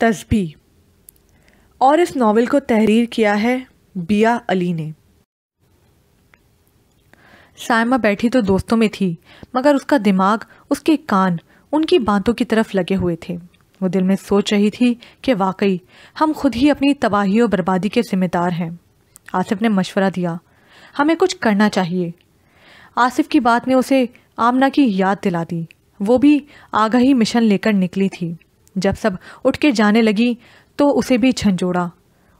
तस्बी और इस नावल को तहरीर किया है बिया अली ने सायमा बैठी तो दोस्तों में थी मगर उसका दिमाग उसके कान उनकी बातों की तरफ लगे हुए थे वो दिल में सोच रही थी कि वाकई हम खुद ही अपनी तबाही और बर्बादी के जिम्मेदार हैं आसिफ ने मशवरा दिया हमें कुछ करना चाहिए आसिफ की बात ने उसे आमना की याद दिला दी वो भी आगही मिशन लेकर निकली थी जब सब उठ के जाने लगी तो उसे भी झंझोड़ा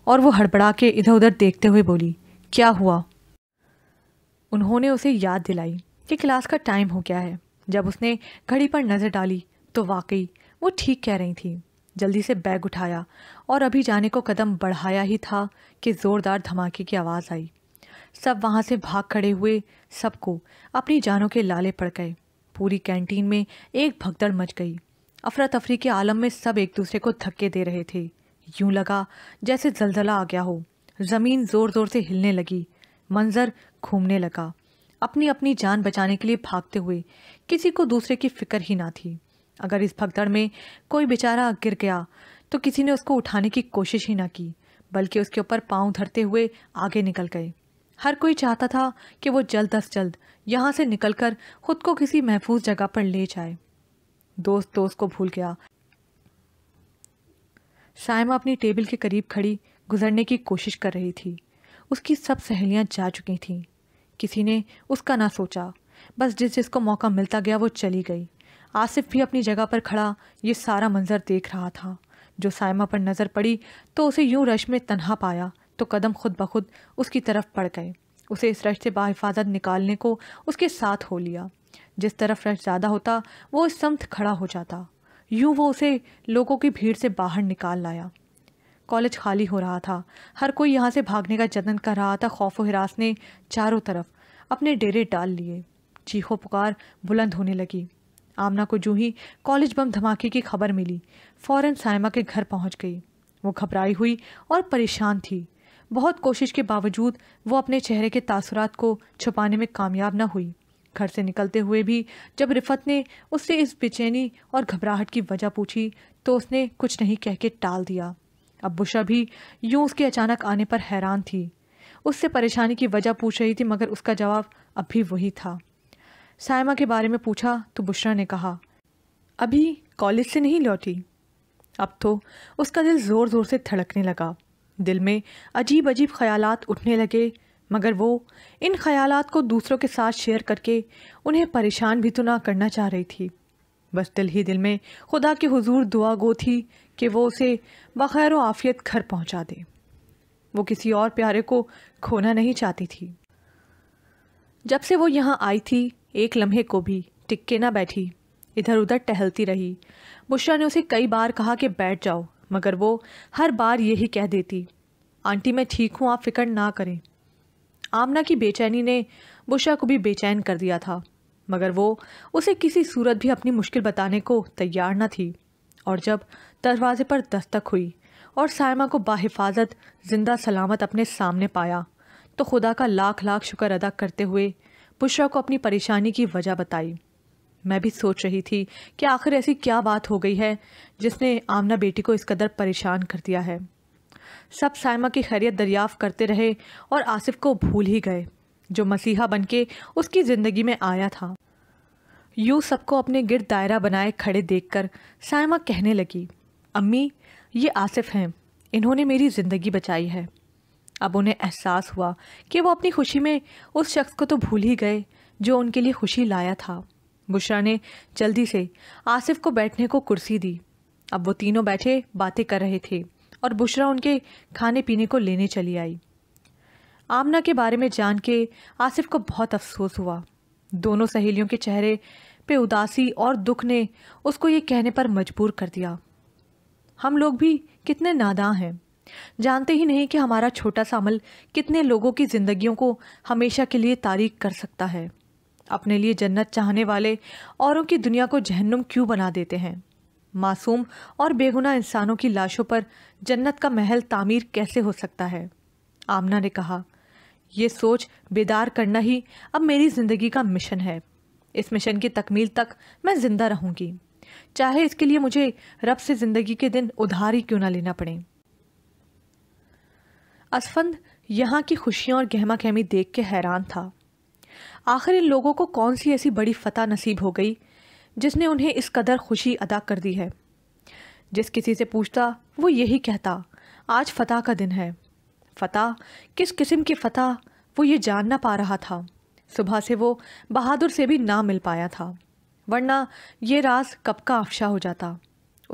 और वो हड़बड़ा के इधर उधर देखते हुए बोली क्या हुआ उन्होंने उसे याद दिलाई कि क्लास का टाइम हो गया है जब उसने घड़ी पर नज़र डाली तो वाकई वो ठीक कह रही थी जल्दी से बैग उठाया और अभी जाने को कदम बढ़ाया ही था कि ज़ोरदार धमाके की आवाज़ आई सब वहाँ से भाग खड़े हुए सबको अपनी जानों के लाले पड़ गए पूरी कैंटीन में एक भगदड़ मच गई अफरा तफरी के आलम में सब एक दूसरे को धक्के दे रहे थे यूं लगा जैसे जलजला आ गया हो ज़मीन ज़ोर ज़ोर से हिलने लगी मंजर घूमने लगा अपनी अपनी जान बचाने के लिए भागते हुए किसी को दूसरे की फिक्र ही ना थी अगर इस भगदड़ में कोई बेचारा गिर गया तो किसी ने उसको उठाने की कोशिश ही ना की बल्कि उसके ऊपर पांव धरते हुए आगे निकल गए हर कोई चाहता था कि वो जल्द अज जल्द यहाँ से निकलकर खुद को किसी महफूज जगह पर ले जाए दोस्त दोस्त को भूल गया सायमा अपनी टेबल के करीब खड़ी गुजरने की कोशिश कर रही थी उसकी सब सहेलियां जा चुकी थीं किसी ने उसका ना सोचा बस जिस जिसको मौका मिलता गया वो चली गई आसिफ भी अपनी जगह पर खड़ा ये सारा मंजर देख रहा था जो सायमा पर नज़र पड़ी तो उसे यूं रश में तनहा पाया तो कदम खुद ब खुद उसकी तरफ पड़ गए उसे इस रश से बाहिफाजत निकालने को उसके साथ हो लिया जिस तरफ रश ज़्यादा होता वो इस समत खड़ा हो जाता यूं वो उसे लोगों की भीड़ से बाहर निकाल लाया कॉलेज खाली हो रहा था हर कोई यहाँ से भागने का जतन कर रहा था खौफ हिरास ने चारों तरफ अपने डेरे डाल लिए चीखों पुकार बुलंद होने लगी आमना को जूही कॉलेज बम धमाके की खबर मिली फ़ौरन सायमा के घर पहुँच गई वो घबराई हुई और परेशान थी बहुत कोशिश के बावजूद वो अपने चेहरे के तासुरात को छुपाने में कामयाब न हुई घर से निकलते हुए भी जब रिफत ने उससे इस बेचैनी और घबराहट की वजह पूछी तो उसने कुछ नहीं कह के टाल दिया अब बुशा भी यूं उसके अचानक आने पर हैरान थी उससे परेशानी की वजह पूछ रही थी मगर उसका जवाब अब भी वही था सायमा के बारे में पूछा तो बुशरा ने कहा अभी कॉलेज से नहीं लौटी अब तो उसका दिल ज़ोर ज़ोर से धड़कने लगा दिल में अजीब अजीब ख्यालात उठने लगे मगर वो इन ख्यालात को दूसरों के साथ शेयर करके उन्हें परेशान भी तो ना करना चाह रही थी बस दिल ही दिल में खुदा के हुजूर दुआ गो थी कि वो उसे बखैर आफियत घर पहुंचा दे वो किसी और प्यारे को खोना नहीं चाहती थी जब से वो यहाँ आई थी एक लम्हे को भी टिक्के ना बैठी इधर उधर टहलती रही बुशरा ने उसे कई बार कहा कि बैठ जाओ मगर वो हर बार यही कह देती आंटी मैं ठीक हूँ आप फिक्र ना करें आमना की बेचैनी ने बुशा को भी बेचैन कर दिया था मगर वो उसे किसी सूरत भी अपनी मुश्किल बताने को तैयार न थी और जब दरवाजे पर दस्तक हुई और सायमा को बाहिफाजत जिंदा सलामत अपने सामने पाया तो खुदा का लाख लाख शुक्र अदा करते हुए बुशरा को अपनी परेशानी की वजह बताई मैं भी सोच रही थी कि आखिर ऐसी क्या बात हो गई है जिसने आमना बेटी को इस कदर परेशान कर दिया है सब साइमा की खैरियत दरियाफ़ करते रहे और आसिफ को भूल ही गए जो मसीहा बनके उसकी ज़िंदगी में आया था यूँ सबको अपने गिरद दायरा बनाए खड़े देखकर साइमा कहने लगी अम्मी ये आसिफ हैं इन्होंने मेरी ज़िंदगी बचाई है अब उन्हें एहसास हुआ कि वो अपनी खुशी में उस शख्स को तो भूल ही गए जो उनके लिए खुशी लाया था बुशरा ने जल्दी से आसिफ को बैठने को कुर्सी दी अब वो तीनों बैठे बातें कर रहे थे और बुशरा उनके खाने पीने को लेने चली आई आमना के बारे में जान के आसिफ को बहुत अफसोस हुआ दोनों सहेलियों के चेहरे पे उदासी और दुख ने उसको ये कहने पर मजबूर कर दिया हम लोग भी कितने नादा हैं जानते ही नहीं कि हमारा छोटा सा अमल कितने लोगों की ज़िंदगियों को हमेशा के लिए तारीख कर सकता है अपने लिए जन्नत चाहने वाले औरों की दुनिया को जहन्नुम क्यों बना देते हैं मासूम और बेगुना इंसानों की लाशों पर जन्नत का महल तामीर कैसे हो सकता है आमना ने कहा यह सोच बेदार करना ही अब मेरी ज़िंदगी का मिशन है इस मिशन की तकमील तक मैं ज़िंदा रहूंगी चाहे इसके लिए मुझे रब से ज़िंदगी के दिन उधार ही क्यों ना लेना पड़े असफंद यहां की खुशियां और गहमा गहमी देख के हैरान था आखिर इन लोगों को कौन सी ऐसी बड़ी फतह नसीब हो गई जिसने उन्हें इस कदर खुशी अदा कर दी है जिस किसी से पूछता वो यही कहता आज फतेह का दिन है फतह किस किस्म की फतह वो ये जान ना पा रहा था सुबह से वो बहादुर से भी ना मिल पाया था वरना ये राज कब का अफशा हो जाता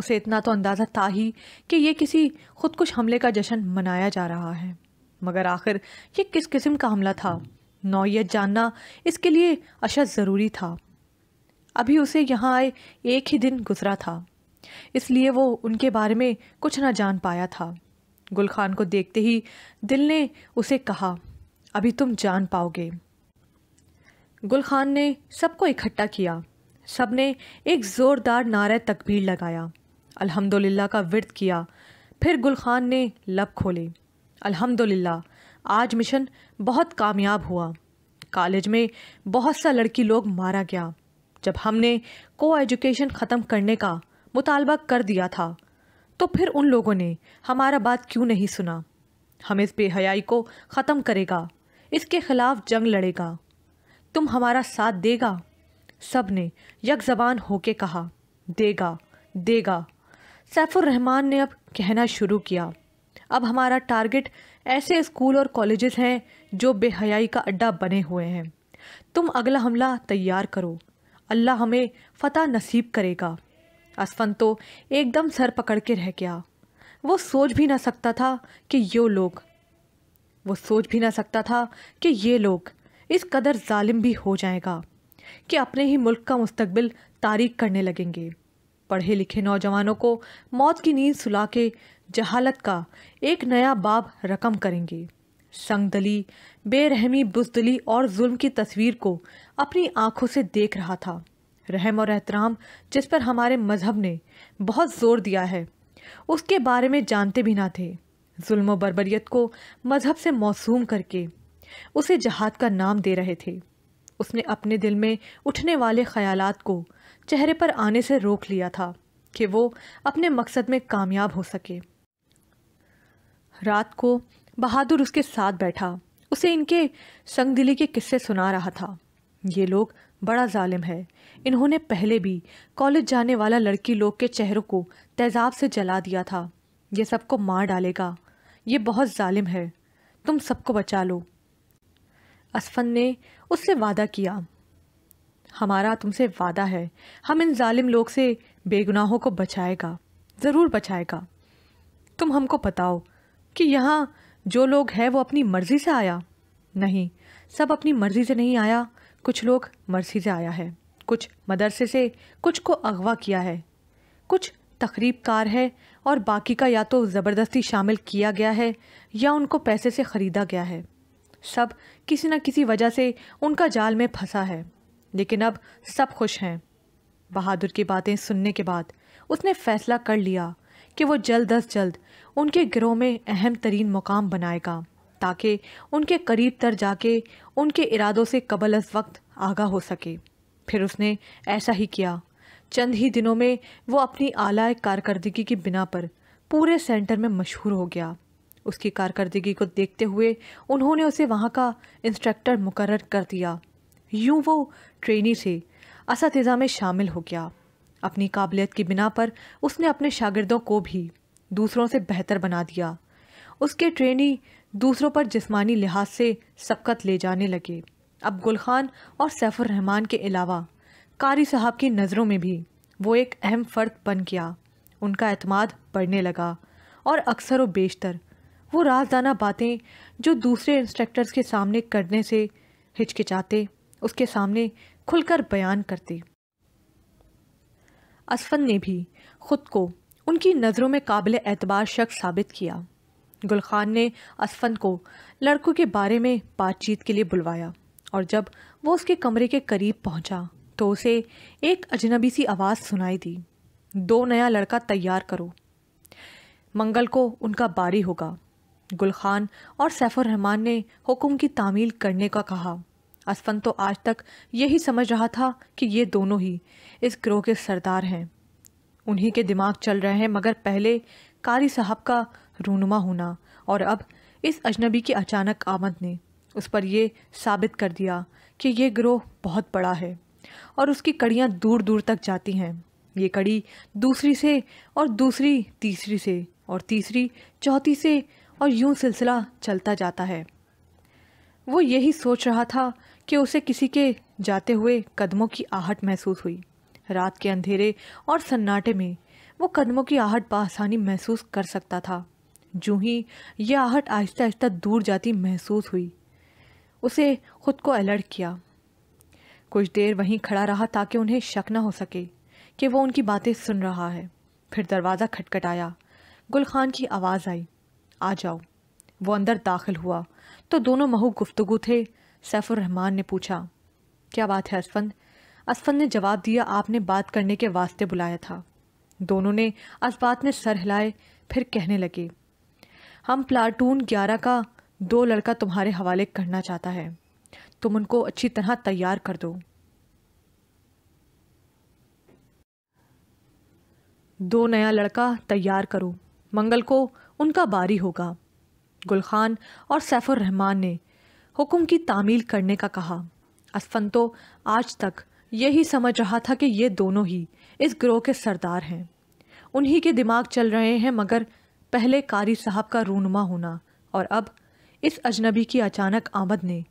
उसे इतना तो अंदाज़ा था ही कि यह किसी खुदकुश हमले का जश्न मनाया जा रहा है मगर आखिर यह किस किस्म का हमला था नौीयत जानना इसके लिए अशद ज़रूरी था अभी उसे यहाँ आए एक ही दिन गुजरा था इसलिए वो उनके बारे में कुछ ना जान पाया था गुल खान को देखते ही दिल ने उसे कहा अभी तुम जान पाओगे गुल खान ने सबको इकट्ठा किया सब ने एक ज़ोरदार नारे तकबीर लगाया अल्हम्दुलिल्लाह का विरत किया फिर गुल खान ने लब खोले अल्हम्दुलिल्लाह आज मिशन बहुत कामयाब हुआ कॉलेज में बहुत सा लड़की लोग मारा गया जब हमने को एजुकेशन ख़त्म करने का मुतालबा कर दिया था तो फिर उन लोगों ने हमारा बात क्यों नहीं सुना हम इस बेहयाई को ख़त्म करेगा इसके ख़िलाफ़ जंग लड़ेगा तुम हमारा साथ देगा सब ने यक जबान होके कहा देगा देगा सैफुररहमान ने अब कहना शुरू किया अब हमारा टारगेट ऐसे स्कूल और कॉलेजेस हैं जो बेहयाई का अड्डा बने हुए हैं तुम अगला हमला तैयार करो अल्लाह हमें फ़तेह नसीब करेगा असफन तो एकदम सर पकड़ के रह गया वो सोच भी ना सकता था कि ये लोग वो सोच भी ना सकता था कि ये लोग इस कदर जालिम भी हो जाएगा कि अपने ही मुल्क का मुस्तबिल तारीख करने लगेंगे पढ़े लिखे नौजवानों को मौत की नींद सुला के जहालत का एक नया बाब रकम करेंगे संगदली बेरहमी बुजदली और जुल्म की तस्वीर को अपनी आंखों से देख रहा था रहम और एहतराम जिस पर हमारे मज़हब ने बहुत जोर दिया है उसके बारे में जानते भी ना थे जुल्म बरबरीत को मज़हब से मौसूम करके उसे जहाद का नाम दे रहे थे उसने अपने दिल में उठने वाले ख्यालात को चेहरे पर आने से रोक लिया था कि वो अपने मकसद में कामयाब हो सके रात को बहादुर उसके साथ बैठा उसे इनके संगदिली के किस्से सुना रहा था ये लोग बड़ा जालिम है इन्होंने पहले भी कॉलेज जाने वाला लड़की लोग के चेहरों को तेजाब से जला दिया था ये सबको मार डालेगा ये बहुत जालिम है तुम सबको बचा लो असफन ने उससे वादा किया हमारा तुमसे वादा है हम इन जालिम लोग से बेगुनाहों को बचाएगा ज़रूर बचाएगा तुम हमको बताओ कि यहाँ जो लोग हैं वो अपनी मर्ज़ी से आया नहीं सब अपनी मर्ज़ी से नहीं आया कुछ लोग मर्ज़ी से आया है कुछ मदरसे से कुछ को अगवा किया है कुछ तकरीबकार है और बाकी का या तो ज़बरदस्ती शामिल किया गया है या उनको पैसे से ख़रीदा गया है सब किसी न किसी वजह से उनका जाल में फंसा है लेकिन अब सब खुश हैं बहादुर की बातें सुनने के बाद उसने फैसला कर लिया कि वो जल्द अज जल्द उनके गिरोह में अहम तरीन मुकाम बनाएगा ताकि उनके करीब तर जाके उनके इरादों से कबल अज वक्त आगा हो सके फिर उसने ऐसा ही किया चंद ही दिनों में वो अपनी आलाय कारकर्दगी की बिना पर पूरे सेंटर में मशहूर हो गया उसकी कारकर्दगी को देखते हुए उन्होंने उसे वहाँ का इंस्ट्रक्टर मुकर कर दिया यूं वो ट्रेनी से इस में शामिल हो गया अपनी काबिलियत की बिना पर उसने अपने शागिदों को भी दूसरों से बेहतर बना दिया उसके ट्रेनी दूसरों पर जिस्मानी लिहाज से सबकत ले जाने लगे अब खान और सैफुररहमान के अलावा कारी साहब की नज़रों में भी वो एक अहम फ़र्द बन गया उनका अतमाद बढ़ने लगा और अक्सर व बेशतर वो राजदाना बातें जो दूसरे इंस्ट्रक्टर्स के सामने करने से हिचकिचाते उसके सामने खुलकर बयान करते असफन ने भी खुद को उनकी नज़रों में काबिल एतबार शख्स साबित किया गुलखान ने असफन को लड़कों के बारे में बातचीत के लिए बुलवाया और जब वो उसके कमरे के करीब पहुंचा तो उसे एक अजनबी सी आवाज़ सुनाई दी दो नया लड़का तैयार करो मंगल को उनका बारी होगा गुलखान और सैफुररहमान ने हुक्म की तामील करने का कहा असफन तो आज तक यही समझ रहा था कि ये दोनों ही इस ग्रोह के सरदार हैं उन्हीं के दिमाग चल रहे हैं मगर पहले कारी साहब का रूनुमा होना और अब इस अजनबी की अचानक आमद ने उस पर यह साबित कर दिया कि ये ग्रोह बहुत बड़ा है और उसकी कड़ियाँ दूर दूर तक जाती हैं ये कड़ी दूसरी से और दूसरी तीसरी से और तीसरी चौथी से और यूं सिलसिला चलता जाता है वो यही सोच रहा था कि उसे किसी के जाते हुए कदमों की आहट महसूस हुई रात के अंधेरे और सन्नाटे में वो कदमों की आहट बआसानी महसूस कर सकता था जू ही यह आहट आहिस्ता आहिस्ता दूर जाती महसूस हुई उसे खुद को अलर्ट किया कुछ देर वहीं खड़ा रहा ताकि उन्हें शक न हो सके कि वो उनकी बातें सुन रहा है फिर दरवाज़ा खटखटाया गुल खान की आवाज़ आई आ जाओ वो अंदर दाखिल हुआ तो दोनों महू गुफ्तगु थे सैफुररहमान ने पूछा क्या बात है असफंद असफल ने जवाब दिया आपने बात करने के वास्ते बुलाया था दोनों ने असबात ने सर हिलाए फिर कहने लगे हम प्लाटून ग्यारह का दो लड़का तुम्हारे हवाले करना चाहता है तुम उनको अच्छी तरह तैयार कर दो दो नया लड़का तैयार करो मंगल को उनका बारी होगा गुलखान और सैफुर रहमान ने हुक्म की तामील करने का कहा असफन तो आज तक यही समझ रहा था कि ये दोनों ही इस ग्रोह के सरदार हैं उन्हीं के दिमाग चल रहे हैं मगर पहले कारी साहब का रूनमा होना और अब इस अजनबी की अचानक आमद ने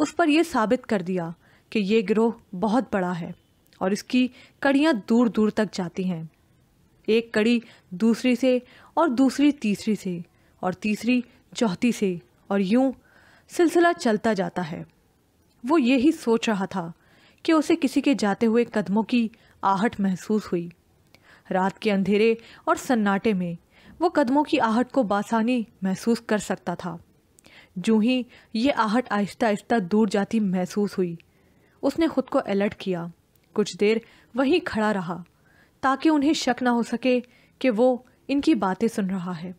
उस पर यह साबित कर दिया कि ये ग्रोह बहुत बड़ा है और इसकी कड़ियाँ दूर दूर तक जाती हैं एक कड़ी दूसरी से और दूसरी तीसरी से और तीसरी चौथी से और यूं सिलसिला चलता जाता है वो यही सोच रहा था कि उसे किसी के जाते हुए कदमों की आहट महसूस हुई रात के अंधेरे और सन्नाटे में वो कदमों की आहट को बासानी महसूस कर सकता था जू ही ये आहट आहिस्ता आहिस्ता दूर जाती महसूस हुई उसने खुद को अलर्ट किया कुछ देर वहीं खड़ा रहा ताकि उन्हें शक ना हो सके कि वो इनकी बातें सुन रहा है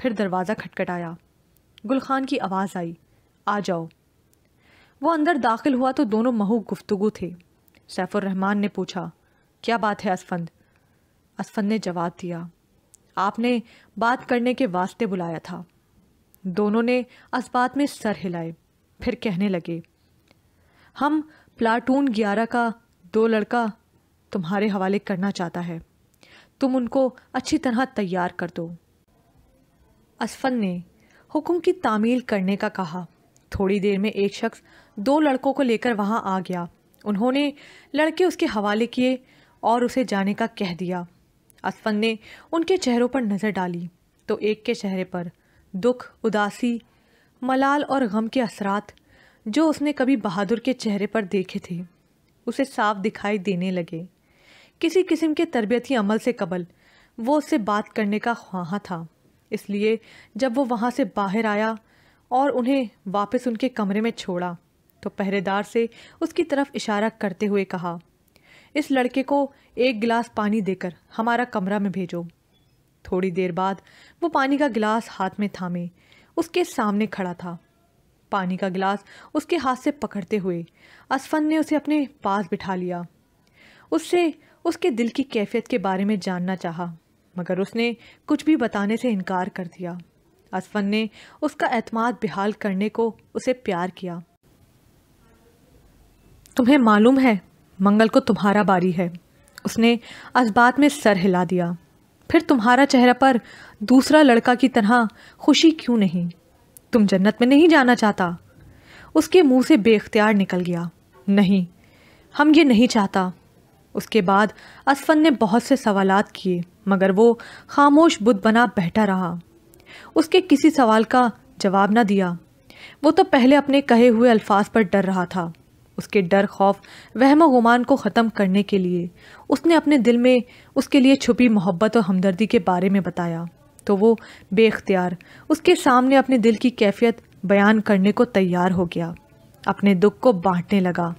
फिर दरवाज़ा खटखटाया गुलखान की आवाज़ आई आ जाओ वो अंदर दाखिल हुआ तो दोनों महू गुफ्तगु थे सैफुररहमान रहमान ने पूछा क्या बात है असफंद असफंद ने जवाब दिया आपने बात करने के वास्ते बुलाया था दोनों ने इस बात में सर हिलाए फिर कहने लगे हम प्लाटून ग्यारह का दो लड़का तुम्हारे हवाले करना चाहता है तुम उनको अच्छी तरह तैयार कर दो असफन ने हुक्म की तामील करने का कहा थोड़ी देर में एक शख्स दो लड़कों को लेकर वहाँ आ गया उन्होंने लड़के उसके हवाले किए और उसे जाने का कह दिया असफन ने उनके चेहरों पर नज़र डाली तो एक के चेहरे पर दुख उदासी मलाल और गम के असरात जो उसने कभी बहादुर के चेहरे पर देखे थे उसे साफ दिखाई देने लगे किसी किस्म के तरबियती अमल से कबल वो उससे बात करने का ख्वाहा था इसलिए जब वो वहाँ से बाहर आया और उन्हें वापस उनके कमरे में छोड़ा तो पहरेदार से उसकी तरफ इशारा करते हुए कहा इस लड़के को एक गिलास पानी देकर हमारा कमरा में भेजो थोड़ी देर बाद वो पानी का गिलास हाथ में थामे उसके सामने खड़ा था पानी का गिलास उसके हाथ से पकड़ते हुए असफन ने उसे अपने पास बिठा लिया उससे उसके दिल की कैफियत के बारे में जानना चाहा मगर उसने कुछ भी बताने से इनकार कर दिया असफन ने उसका एतमाद बेहाल करने को उसे प्यार किया तुम्हें मालूम है मंगल को तुम्हारा बारी है उसने असबात में सर हिला दिया फिर तुम्हारा चेहरा पर दूसरा लड़का की तरह खुशी क्यों नहीं तुम जन्नत में नहीं जाना चाहता उसके मुंह से बेख्तियार निकल गया नहीं हम ये नहीं चाहता उसके बाद असफन ने बहुत से सवालात किए मगर वो खामोश बुद बना बैठा रहा उसके किसी सवाल का जवाब ना दिया वो तो पहले अपने कहे हुए अल्फाज पर डर रहा था उसके डर खौफ वहम गुमान को ख़त्म करने के लिए उसने अपने दिल में उसके लिए छुपी मोहब्बत और हमदर्दी के बारे में बताया तो वो बेख्तियार उसके सामने अपने दिल की कैफियत बयान करने को तैयार हो गया अपने दुख को बांटने लगा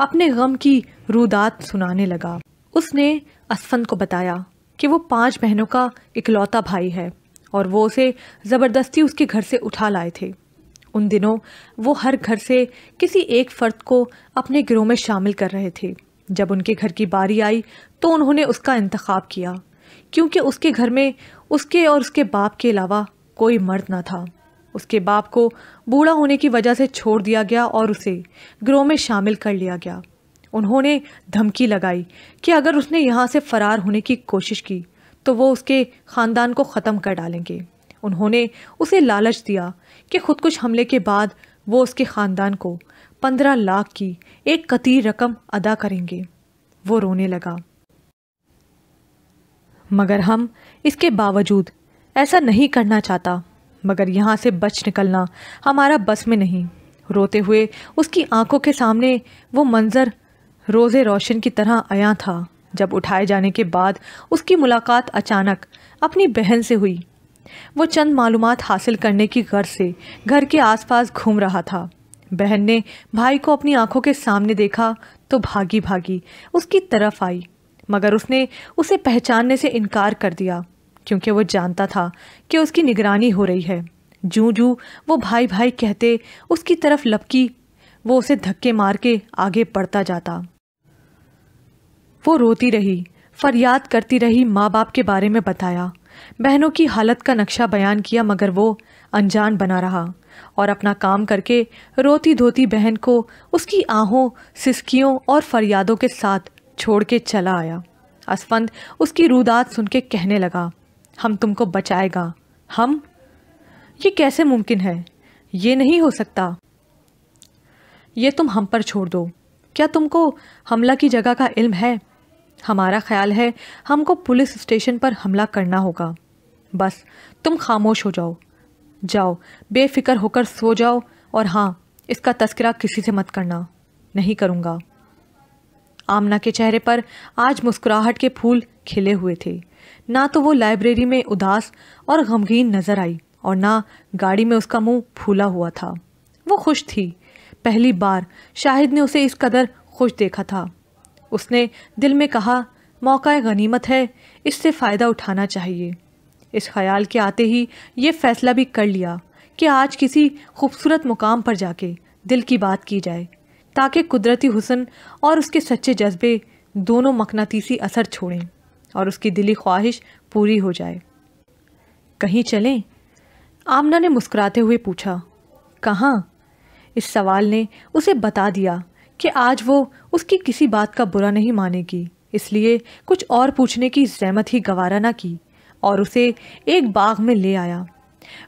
अपने गम की रूदात सुनाने लगा उसने असफंद को बताया कि वो पांच बहनों का इकलौता भाई है और वो उसे ज़बरदस्ती उसके घर से उठा लाए थे उन दिनों वो हर घर से किसी एक फर्द को अपने गिरोह में शामिल कर रहे थे जब उनके घर की बारी आई तो उन्होंने उसका इंतखब किया क्योंकि उसके घर में उसके और उसके बाप के अलावा कोई मर्द ना था उसके बाप को बूढ़ा होने की वजह से छोड़ दिया गया और उसे ग्रोह में शामिल कर लिया गया उन्होंने धमकी लगाई कि अगर उसने यहाँ से फरार होने की कोशिश की तो वो उसके ख़ानदान को ख़त्म कर डालेंगे उन्होंने उसे लालच दिया कि खुदकुश हमले के बाद वो उसके ख़ानदान को पंद्रह लाख की एक कतीर रकम अदा करेंगे वो रोने लगा मगर हम इसके बावजूद ऐसा नहीं करना चाहता मगर यहाँ से बच निकलना हमारा बस में नहीं रोते हुए उसकी आंखों के सामने वो मंज़र रोज़े रोशन की तरह आया था जब उठाए जाने के बाद उसकी मुलाकात अचानक अपनी बहन से हुई वो चंद मालूम हासिल करने की गर्ज से घर के आसपास घूम रहा था बहन ने भाई को अपनी आंखों के सामने देखा तो भागी भागी उसकी तरफ आई मगर उसने उसे पहचानने से इनकार कर दिया क्योंकि वो जानता था कि उसकी निगरानी हो रही है जू जू वो भाई भाई कहते उसकी तरफ लपकी वो उसे धक्के मार के आगे बढ़ता जाता वो रोती रही फरियाद करती रही माँ बाप के बारे में बताया बहनों की हालत का नक्शा बयान किया मगर वो अनजान बना रहा और अपना काम करके रोती धोती बहन को उसकी आहों सिसकियों और फरियादों के साथ छोड़ के चला आया असफंद उसकी रूदात सुन के कहने लगा हम तुमको बचाएगा हम ये कैसे मुमकिन है ये नहीं हो सकता ये तुम हम पर छोड़ दो क्या तुमको हमला की जगह का इल्म है हमारा ख्याल है हमको पुलिस स्टेशन पर हमला करना होगा बस तुम खामोश हो जाओ जाओ बेफिक्र होकर सो जाओ और हाँ इसका तस्करा किसी से मत करना नहीं करूँगा आमना के चेहरे पर आज मुस्कुराहट के फूल खिले हुए थे ना तो वो लाइब्रेरी में उदास और गमगीन नज़र आई और ना गाड़ी में उसका मुंह फूला हुआ था वो खुश थी पहली बार शाहिद ने उसे इस कदर खुश देखा था उसने दिल में कहा मौका गनीमत है इससे फ़ायदा उठाना चाहिए इस ख्याल के आते ही ये फ़ैसला भी कर लिया कि आज किसी खूबसूरत मुकाम पर जाके दिल की बात की जाए ताकि कुदरती हुसन और उसके सच्चे जज्बे दोनों मकनातीसी असर छोड़ें और उसकी दिली ख्वाहिश पूरी हो जाए कहीं चलें आमना ने मुस्कुराते हुए पूछा कहाँ इस सवाल ने उसे बता दिया कि आज वो उसकी किसी बात का बुरा नहीं मानेगी इसलिए कुछ और पूछने की जहमत ही गवारा ना की और उसे एक बाग में ले आया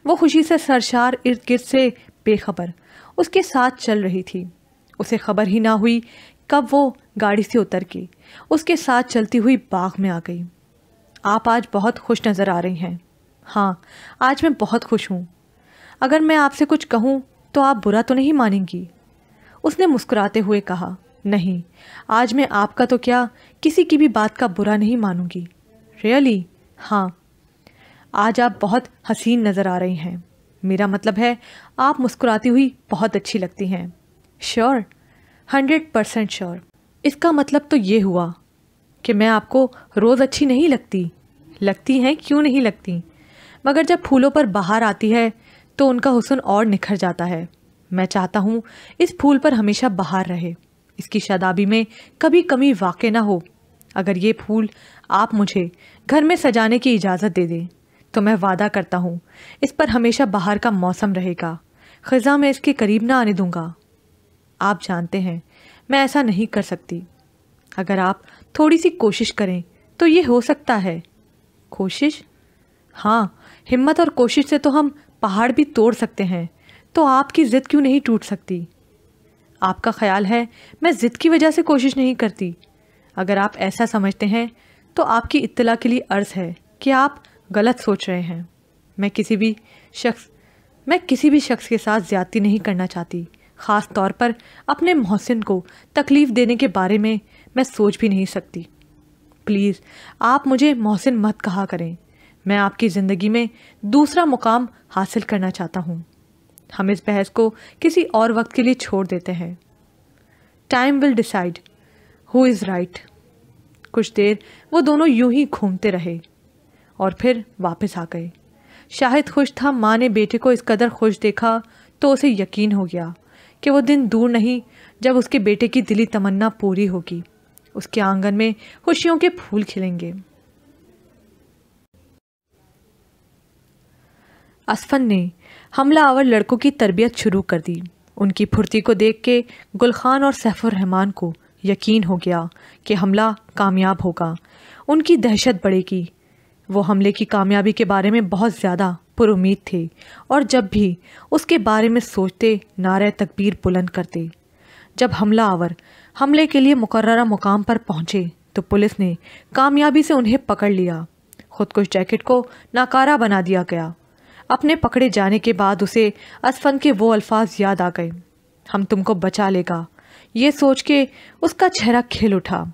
वो खुशी से सरशार इर्द गिर्द से बेखबर उसके साथ चल रही थी उसे खबर ही ना हुई कब वो गाड़ी से उतर के उसके साथ चलती हुई बाग में आ गई आप आज बहुत खुश नज़र आ रही हैं हाँ आज मैं बहुत खुश हूँ अगर मैं आपसे कुछ कहूँ तो आप बुरा तो नहीं मानेंगी उसने मुस्कुराते हुए कहा नहीं आज मैं आपका तो क्या किसी की भी बात का बुरा नहीं मानूंगी रियली हाँ आज आप बहुत हसीन नज़र आ रही हैं मेरा मतलब है आप मुस्कुराती हुई बहुत अच्छी लगती हैं श्योर हंड्रेड परसेंट श्योर इसका मतलब तो ये हुआ कि मैं आपको रोज़ अच्छी नहीं लगती लगती हैं क्यों नहीं लगती मगर जब फूलों पर बाहर आती है तो उनका हुसन और निखर जाता है मैं चाहता हूँ इस फूल पर हमेशा बहार रहे इसकी शादाबी में कभी कमी वाक़ ना हो अगर ये फूल आप मुझे घर में सजाने की इजाज़त दे दें तो मैं वादा करता हूँ इस पर हमेशा बाहर का मौसम रहेगा ख़ज़ा मैं इसके करीब ना आने दूंगा आप जानते हैं मैं ऐसा नहीं कर सकती अगर आप थोड़ी सी कोशिश करें तो ये हो सकता है कोशिश हाँ हिम्मत और कोशिश से तो हम पहाड़ भी तोड़ सकते हैं तो आपकी ज़िद क्यों नहीं टूट सकती आपका ख्याल है मैं ज़िद की वजह से कोशिश नहीं करती अगर आप ऐसा समझते हैं तो आपकी इत्तला के लिए अर्ज़ है कि आप गलत सोच रहे हैं मैं किसी भी शख्स मैं किसी भी शख्स के साथ ज़्यादती नहीं करना चाहती ख़ास तौर पर अपने मोहसिन को तकलीफ़ देने के बारे में मैं सोच भी नहीं सकती प्लीज़ आप मुझे मोहसिन मत कहा करें मैं आपकी ज़िंदगी में दूसरा मुकाम हासिल करना चाहता हूँ हम इस बहस को किसी और वक्त के लिए छोड़ देते हैं time will decide who is right कुछ देर वो दोनों यूं ही घूमते रहे और फिर वापस आ गए शाहिद खुश था माँ ने बेटे को इस कदर खुश देखा तो उसे यकीन हो गया कि वो दिन दूर नहीं जब उसके बेटे की दिली तमन्ना पूरी होगी उसके आंगन में खुशियों के फूल खिलेंगे असफन ने हमलावर लड़कों की तरबियत शुरू कर दी उनकी फुर्ती को देख के गुलखान और सैफुररहमान को यकीन हो गया कि हमला कामयाब होगा उनकी दहशत बढ़ेगी वो हमले की कामयाबी के बारे में बहुत ज़्यादा पुरुद थे और जब भी उसके बारे में सोचते नारे तकबीर बुलंद करते जब हमला आवर हमले के लिए मुकर्रा मुकाम पर पहुंचे तो पुलिस ने कामयाबी से उन्हें पकड़ लिया खुदकुश जैकेट को नाकारा बना दिया गया अपने पकड़े जाने के बाद उसे असफन के वो अल्फाज याद आ गए हम तुमको बचा लेगा ये सोच के उसका चेहरा खिल उठा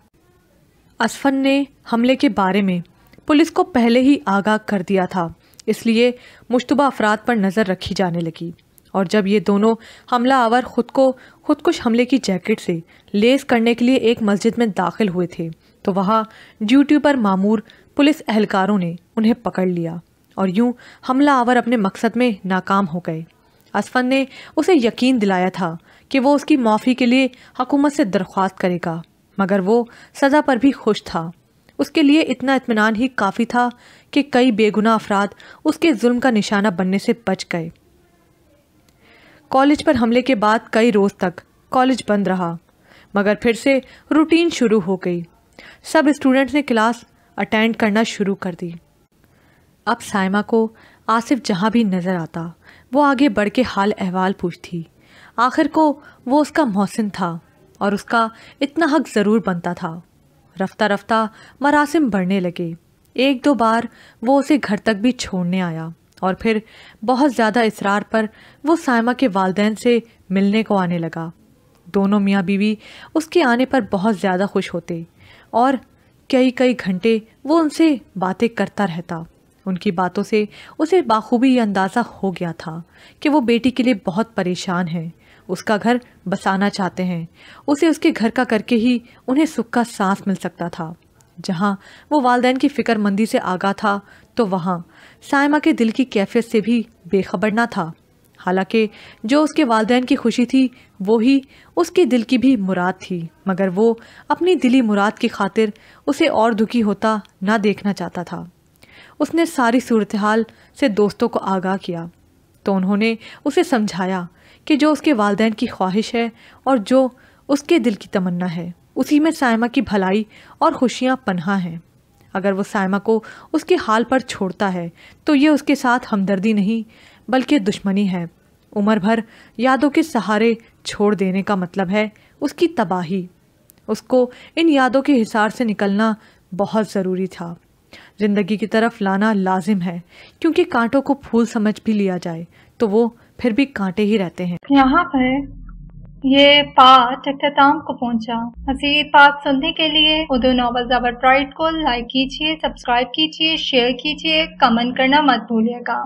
असफन ने हमले के बारे में पुलिस को पहले ही आगाह कर दिया था इसलिए मुशतबा अफराद पर नज़र रखी जाने लगी और जब ये दोनों हमला आवर खुद को खुदकुश हमले की जैकेट से लेस करने के लिए एक मस्जिद में दाखिल हुए थे तो वहाँ ड्यूटी पर मामूर पुलिस अहलकारों ने उन्हें पकड़ लिया और यूं हमला आवर अपने मकसद में नाकाम हो गए असफन ने उसे यकीन दिलाया था कि वो उसकी माफ़ी के लिए हकूमत से दरख्वास्त करेगा मगर वो सज़ा पर भी खुश था उसके लिए इतना इतमान ही काफ़ी था कि कई बेगुना अफराद उसके जुल्म का निशाना बनने से बच गए कॉलेज पर हमले के बाद कई रोज़ तक कॉलेज बंद रहा मगर फिर से रूटीन शुरू हो गई सब स्टूडेंट्स ने क्लास अटेंड करना शुरू कर दी अब साइमा को आसिफ जहाँ भी नज़र आता वो आगे बढ़ के हाल अहवाल पूछती आखिर को वो उसका मोहसिन था और उसका इतना हक ज़रूर बनता था रफ्ता रफ्ता मरासिम बढ़ने लगे एक दो बार वो उसे घर तक भी छोड़ने आया और फिर बहुत ज़्यादा इसरार पर वो साइमा के वालदेन से मिलने को आने लगा दोनों मियाँ बीवी उसके आने पर बहुत ज़्यादा खुश होते और कई कई घंटे वो उनसे बातें करता रहता उनकी बातों से उसे बाखूबी यह अंदाज़ा हो गया था कि वो बेटी के लिए बहुत परेशान है उसका घर बसाना चाहते हैं उसे उसके घर का करके ही उन्हें सुख का सांस मिल सकता था जहाँ वो वालदेन की फ़िक्रमंदी से आगा था तो वहाँ सायमा के दिल की कैफियत से भी बेखबर ना था हालांकि जो उसके वालदेन की खुशी थी वो ही उसके दिल की भी मुराद थी मगर वो अपनी दिली मुराद की खातिर उसे और दुखी होता ना देखना चाहता था उसने सारी सूरत हाल से दोस्तों को आगाह किया तो उन्होंने उसे समझाया कि जो उसके वालदेन की ख्वाहिश है और जो उसके दिल की तमन्ना है उसी में सायमा की भलाई और खुशियाँ पन्हा हैं अगर वो सायमा को उसके हाल पर छोड़ता है तो ये उसके साथ हमदर्दी नहीं बल्कि दुश्मनी है उम्र भर यादों के सहारे छोड़ देने का मतलब है उसकी तबाही उसको इन यादों के हिसार से निकलना बहुत ज़रूरी था ज़िंदगी की तरफ लाना लाजिम है क्योंकि कांटों को फूल समझ भी लिया जाए तो वो फिर भी कांटे ही रहते हैं यहाँ पर ये पाठ अख्ताम को पहुँचा मजीद पाठ सुनने के लिए उर्दू नॉवल जबर प्राइड को लाइक कीजिए सब्सक्राइब कीजिए शेयर कीजिए कमेंट करना मत भूलिएगा